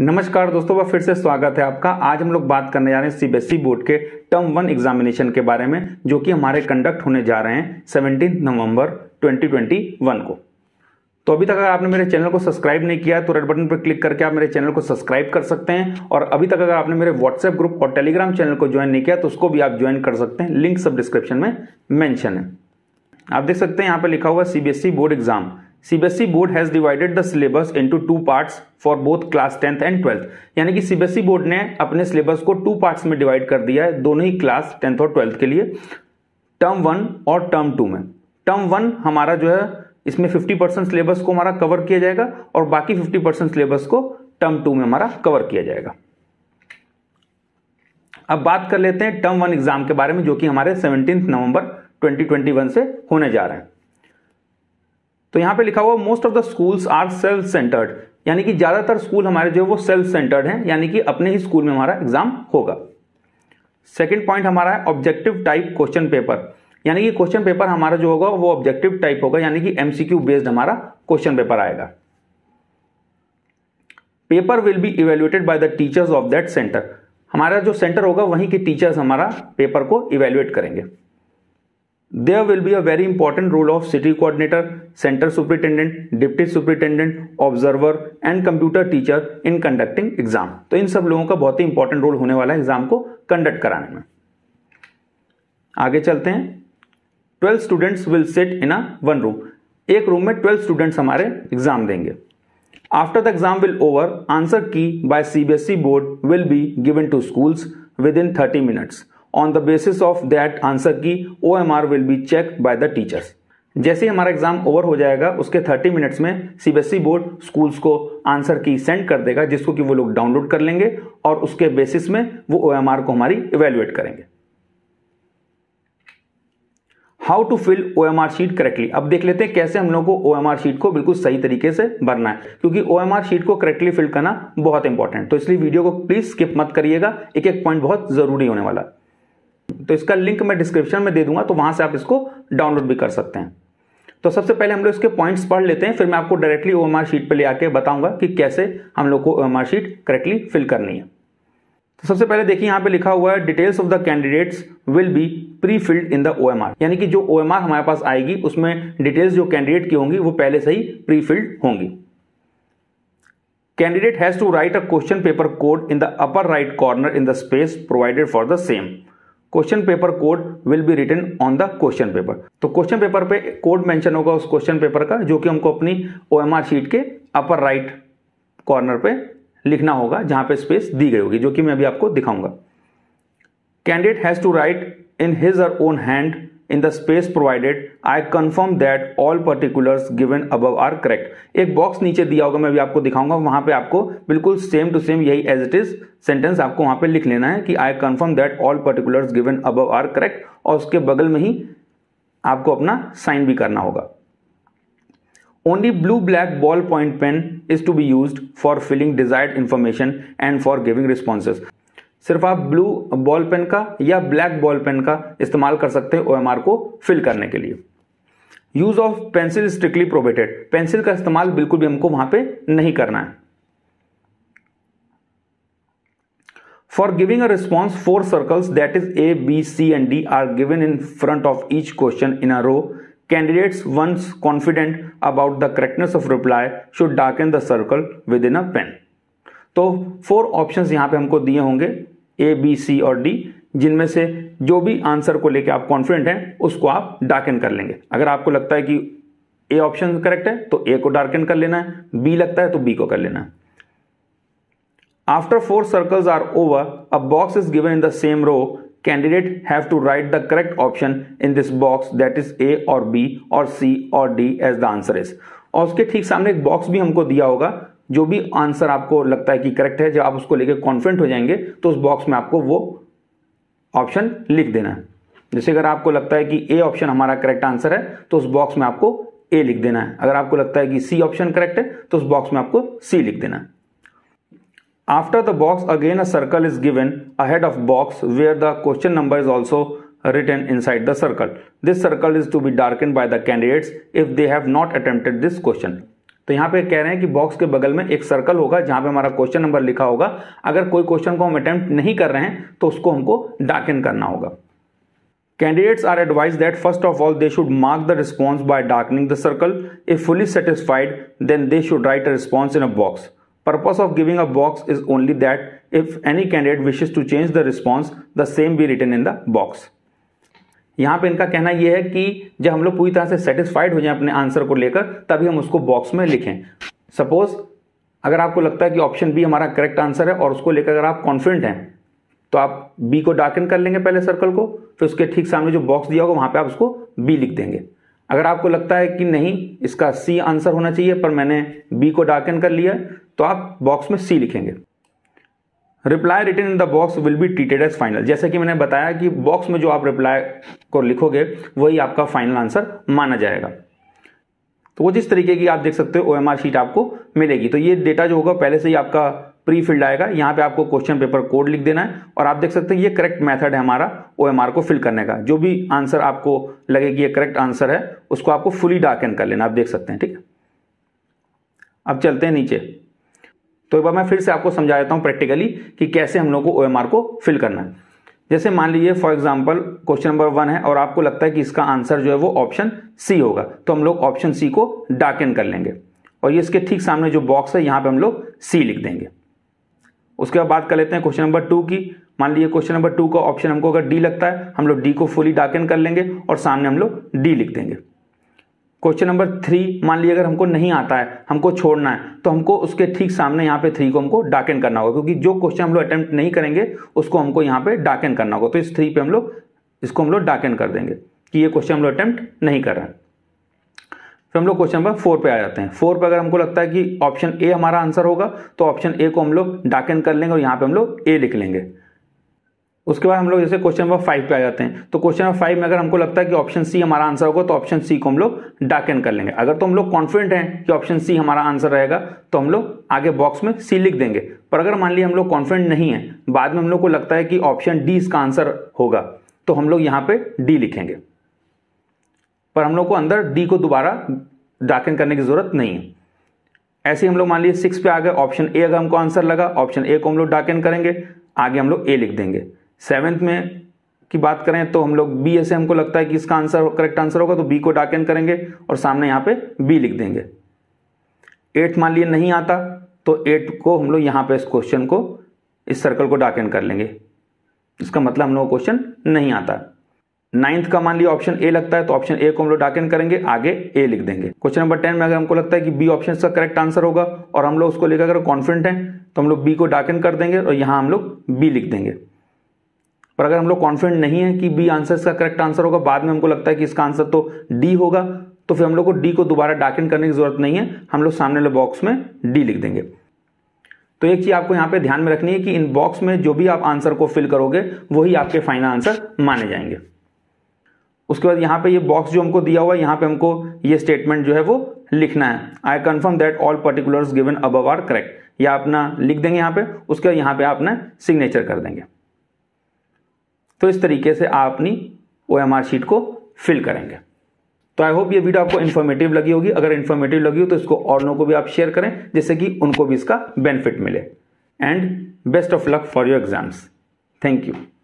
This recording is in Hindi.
नमस्कार दोस्तों फिर से स्वागत है आपका आज हम लोग बात करने जा रहे हैं सीबीएसई e बोर्ड के टर्म वन एग्जामिनेशन के बारे में जो कि हमारे कंडक्ट होने जा रहे हैं सेवनटीन नवंबर 2021 को तो अभी तक अगर आपने मेरे चैनल को सब्सक्राइब नहीं किया तो रेड बटन पर क्लिक करके आप मेरे चैनल को सब्सक्राइब कर सकते हैं और अभी तक अगर आपने मेरे व्हाट्सएप ग्रुप और टेलीग्राम चैनल को ज्वाइन नहीं किया तो उसको भी आप ज्वाइन कर सकते हैं लिंक सब डिस्क्रिप्शन में मैंशन है आप देख सकते हैं यहाँ पर लिखा हुआ CBSE e board exam CBSE board has divided the syllabus into two parts for both class tenth and twelfth यानी कि सीबीएसई बोर्ड e ने अपने सिलेबस को टू पार्ट्स में डिवाइड कर दिया है दोनों ही क्लास टेंथ और ट्वेल्थ के लिए टर्म वन और टर्म टू में टर्म वन हमारा जो है इसमें फिफ्टी परसेंट सिलेबस को हमारा कवर किया जाएगा और बाकी फिफ्टी परसेंट सिलेबस को टर्म टू में हमारा कवर किया जाएगा अब बात कर लेते हैं टर्म वन एग्जाम के बारे में जो कि हमारे सेवनटीन नवंबर 2021 से होने जा रहे हैं तो यहां पे लिखा हुआ most of the schools are self centred यानी कि ज़्यादातर स्कूल हमारे जो है वो सेल्फ सेंटर्ड हैं यानी कि अपने ही स्कूल में हमारा एग्जाम होगा सेकेंड पॉइंट हमारा है ऑब्जेक्टिव टाइप क्वेश्चन पेपर यानी कि क्वेश्चन पेपर हमारा जो होगा वो ऑब्जेक्टिव टाइप होगा यानी कि एमसीक्यू बेस्ड हमारा क्वेश्चन पेपर आएगा paper will be evaluated by the teachers of that centre हमारा जो सेंटर होगा वहीं के टीचर्स हमारा पेपर को इवेल्युएट करेंगे there will be a very important role of city coordinator centre superintendent deputy superintendent observer and computer teacher in conducting exam तो इन सब लोगों का बहुत ही इंपॉर्टेंट रोल होने वाला है एग्जाम को कंडक्ट कराने में आगे चलते हैं twelve students will sit in a one room एक रूम में ट्वेल्व स्टूडेंट्स हमारे एग्जाम देंगे after the exam will over answer key by CBSE board will be given to schools within thirty minutes on the basis of that answer key O M R will be check by the teachers जैसे ही हमारा एग्जाम ओवर हो जाएगा उसके 30 मिनट्स में सीबीएसई बोर्ड स्कूल्स को आंसर की सेंड कर देगा जिसको कि वो लोग डाउनलोड कर लेंगे और उसके बेसिस में वो ओ एम आर को हमारी इवेल्युएट करेंगे how to fill O M R sheet correctly अब देख लेते हैं कैसे हम लोगों को ओ एम आर शीट को बिल्कुल सही तरीके से भरना है क्योंकि ओ एम आर शीट को करेक्टली फिल करना बहुत इंपॉर्टेंट तो इसलिए वीडियो को प्लीज स्किप मत करिएगा एक एक पॉइंट बहुत जरूरी होने वाला है तो इसका लिंक मैं डिस्क्रिप्शन में दे दूंगा तो वहां से आप इसको डाउनलोड भी कर सकते हैं तो सबसे पहले हम लोग इसके पॉइंट्स पढ़ लेते हैं फिर मैं आपको डायरेक्टली ओ एम शीट पर ले आके बताऊंगा कि कैसे हम लोग को O M sheet correctly fill करनी है तो सबसे पहले देखिए यहाँ पे लिखा हुआ है details of the candidates will be pre filled in the O यानी कि जो ओ हमारे पास आएगी उसमें डिटेल्स जो कैंडिडेट की होंगी वो पहले से ही प्री फिल्ड होंगी candidate has to write a question paper code in the upper right corner in the space provided for the same question paper code will be return on the question paper तो क्वेश्चन पेपर पे कोड मेंशन होगा उस क्वेश्चन पेपर का जो कि हमको अपनी ओ शीट के अपर राइट कॉर्नर पे लिखना होगा जहां पे स्पेस दी गई होगी जो कि मैं अभी आपको दिखाऊंगा candidate has to write in his or own hand in the space provided I confirm that all particulars given above are correct एक बॉक्स नीचे दिया होगा मैं भी आपको दिखाऊंगा वहां पे आपको बिल्कुल सेम टू सेम यही एज इट इज सेंटेंस आपको वहां पे लिख लेना है कि I confirm that all particular given above are correct और उसके बगल में ही आपको अपना साइन भी करना होगा only blue black ball point pen is to be use for filling desired information and for giving responses सिर्फ आप ब्लू बॉल पेन का या ब्लैक बॉल पेन का इस्तेमाल कर सकते हैं ओ को फिल करने के लिए use of pencil strictly prohibited pencil का इस्तेमाल बिल्कुल भी हमको वहां पे नहीं करना है for giving a response four circles that is A B C and D are given in front of each question in a row candidates once confident about the correctness of reply should darken the circle within a pen तो फोर ऑप्शंस यहां पे हमको दिए होंगे ए बी सी और डी जिनमें से जो भी आंसर को लेकर आप कॉन्फिडेंट हैं उसको आप डार्कन कर लेंगे अगर आपको लगता है कि ए ऑप्शन करेक्ट है तो ए को डार्क कर लेना है बी लगता है तो बी को कर लेना है after four circles are over a box is given in the same row candidate have to write the correct option in this box that is A और बी और सी और D as the answer is और उसके ठीक सामने एक बॉक्स भी हमको दिया होगा जो भी आंसर आपको लगता है कि करेक्ट है जब आप उसको लेकर कॉन्फिडेंट हो जाएंगे तो उस बॉक्स में आपको वो ऑप्शन लिख देना है जैसे अगर आपको लगता है कि ए ऑप्शन हमारा करेक्ट आंसर है तो उस बॉक्स में आपको ए लिख देना है अगर आपको लगता है कि सी ऑप्शन करेक्ट है तो उस बॉक्स में आपको सी लिख देना है after the box again a circle is given ahead of box where the question number is also return inside the circle this circle is to be darken by the candidates if they have not attempted this question तो यहाँ पे कह रहे हैं कि बॉक्स के बगल में एक सर्कल होगा जहां पे हमारा क्वेश्चन नंबर लिखा होगा अगर कोई क्वेश्चन को हम अटेम्प्ट नहीं कर रहे हैं तो उसको हमको डार्क इन करना होगा candidates are advise that first of all they should mark the response by darkening the circle if fully satisfied then they should write a response in a box purpose of giving a box is only that if any candidate wishes to change the response the same be return in the box यहाँ पे इनका कहना यह है कि जब हम लोग पूरी तरह से सेटिस्फाइड हो जाए अपने आंसर को लेकर तभी हम उसको बॉक्स में लिखें सपोज अगर आपको लगता है कि ऑप्शन बी हमारा करेक्ट आंसर है और उसको लेकर अगर आप कॉन्फिडेंट हैं तो आप बी को डार्कन कर लेंगे पहले सर्कल को फिर उसके ठीक सामने जो बॉक्स दिया होगा वहाँ पर आप उसको बी लिख देंगे अगर आपको लगता है कि नहीं इसका सी आंसर होना चाहिए पर मैंने बी को डार्कन कर लिया तो आप बॉक्स में सी लिखेंगे reply return in the box will be treated as final जैसे कि मैंने बताया कि बॉक्स में जो आप रिप्लाई को लिखोगे वही आपका फाइनल आंसर माना जाएगा तो वो जिस तरीके की आप देख सकते हो ओ शीट आपको मिलेगी तो ये डेटा जो होगा पहले से ही आपका प्री फिल्ड आएगा यहाँ पे आपको क्वेश्चन पेपर कोड लिख देना है और आप देख सकते हैं ये करेक्ट मेथड है हमारा ओ को फिल करने का जो भी आंसर आपको लगे कि ये करेक्ट आंसर है उसको आपको फुली डार्क एन कर लेना आप देख सकते हैं ठीक है अब चलते हैं नीचे तो एक बार मैं फिर से आपको समझा देता हूँ प्रैक्टिकली कि कैसे हम लोग को ओ को फिल करना है जैसे मान लीजिए for example question number one है और आपको लगता है कि इसका आंसर जो है वो ऑप्शन सी होगा तो हम लोग ऑप्शन सी को डार्कन कर लेंगे और ये इसके ठीक सामने जो बॉक्स है यहां पे हम लोग सी लिख देंगे उसके बाद बात कर लेते हैं क्वेश्चन नंबर टू की मान लीजिए क्वेश्चन नंबर टू का ऑप्शन हमको अगर डी लगता है हम लोग डी को फुली डार्कन कर लेंगे और सामने हम लोग डी लिख देंगे क्वेश्चन नंबर थ्री मान लीजिए अगर हमको नहीं आता है हमको छोड़ना है तो हमको उसके ठीक सामने यहाँ पे थ्री को हमको डाकेन करना होगा क्योंकि जो क्वेश्चन हम लोग अटेम्प्ट नहीं करेंगे उसको हमको यहाँ पे डाकेन करना होगा तो इस थ्री पे हम लोग इसको हम लोग डाकेन कर देंगे कि ये क्वेश्चन हम लोग अटेम्प्ट नहीं कर रहे हैं फिर हम लोग क्वेश्चन नंबर फोर पे आ जाते हैं फोर पर अगर हमको लगता है कि ऑप्शन ए हमारा आंसर होगा तो ऑप्शन ए को हम लोग डाकेन कर लेंगे और यहाँ पे हम लोग ए लिख लेंगे उसके बाद हम लोग जैसे क्वेश्चन नंबर फाइव पे आ जाते हैं तो क्वेश्चन नंबर फाइव में अगर हमको लगता है कि ऑप्शन सी हमारा आंसर होगा तो ऑप्शन सी को हम लोग डाकन कर लेंगे अगर तो हम लोग कॉन्फिडेंट हैं कि ऑप्शन सी हमारा आंसर रहेगा तो हम लोग आगे बॉक्स में सी लिख देंगे पर अगर मान लीजिए हम लोग कॉन्फिडेंट नहीं है बाद में हम लोग को लगता है कि ऑप्शन डी इसका आंसर होगा तो हम लोग यहाँ पे डी लिखेंगे पर हम लोग को अंदर डी को दोबारा डाकन करने की जरूरत नहीं है ऐसे हम लोग मान लीजिए सिक्स पे आ गए ऑप्शन ए अगर हमको आंसर लगा ऑप्शन ए को हम लोग डाकन करेंगे आगे हम लोग ए लिख देंगे सेवेंथ में की बात करें तो हम लोग बी ऐसे हमको लगता है कि इसका आंसर करेक्ट आंसर होगा तो बी को डाकेन करेंगे और सामने यहां पे बी लिख देंगे एट मान लिए नहीं आता तो एट को हम लोग यहां पे इस क्वेश्चन को इस सर्कल को डाकेन कर लेंगे इसका मतलब हम लोग क्वेश्चन नहीं आता नाइन्थ का मान लिया ऑप्शन ए लगता है तो ऑप्शन ए को हम लोग डाकन करेंगे आगे ए लिख देंगे क्वेश्चन नंबर टेन में अगर हमको लगता है कि बी ऑप्शन का करेक्ट आंसर होगा और हम लोग उसको लेकर अगर कॉन्फिडेंट हैं तो हम लोग बी को डाकन कर देंगे और यहां हम लोग बी लिख देंगे पर अगर हम लोग कॉन्फिडेंट नहीं है कि बी आंसर इसका करेक्ट आंसर होगा बाद में हमको लगता है कि इसका आंसर तो डी होगा तो फिर हम लोग को डी को दोबारा इन करने की जरूरत नहीं है हम लोग सामने वाले बॉक्स में डी लिख देंगे तो एक चीज आपको यहां पे ध्यान में रखनी है कि इन बॉक्स में जो भी आप आंसर को फिल करोगे वही आपके फाइनल आंसर माने जाएंगे उसके बाद यहां पे ये बॉक्स जो हमको दिया हुआ है यहां पे हमको ये स्टेटमेंट जो है वो लिखना है I confirm that all particulars given above are correct या अपना लिख देंगे यहाँ पे उसके बाद यहां पर आप सिग्नेचर कर देंगे तो इस तरीके से आप अपनी ओ एम आर शीट को फिल करेंगे तो आई होप ये वीडियो आपको इन्फॉर्मेटिव लगी होगी अगर इन्फॉर्मेटिव लगी हो तो इसको और लोगों को भी आप शेयर करें जिससे कि उनको भी इसका बेनिफिट मिले and best of luck for your exams thank you